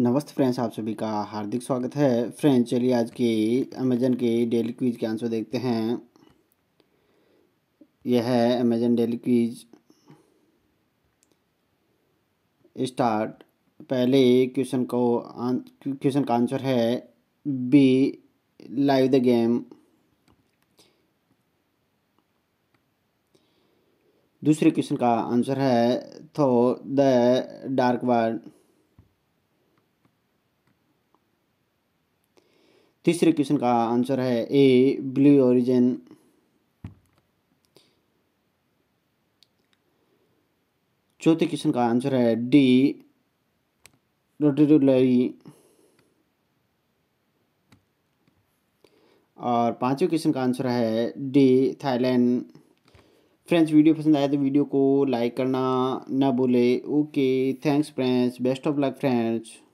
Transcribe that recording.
नमस्ते फ्रेंड्स आप सभी का हार्दिक स्वागत है फ्रेंड्स चलिए आज के अमेजन के डेली क्विज के आंसर देखते हैं यह है अमेजन डेली क्विज स्टार्ट पहले क्वेश्चन को क्वेश्चन का आंसर है बी लाइव द गेम दूसरे क्वेश्चन का आंसर है थो द डार्क वर्ल्ड तीसरे क्वेश्चन का आंसर है ए ब्लू ओरिजिन चौथे क्वेश्चन का आंसर है डी रोटेटुलरी और पांचवें क्वेश्चन का आंसर है डी थाईलैंड फ्रेंड्स वीडियो पसंद आया तो वीडियो को लाइक करना ना भूले okay thanks friends best of luck friends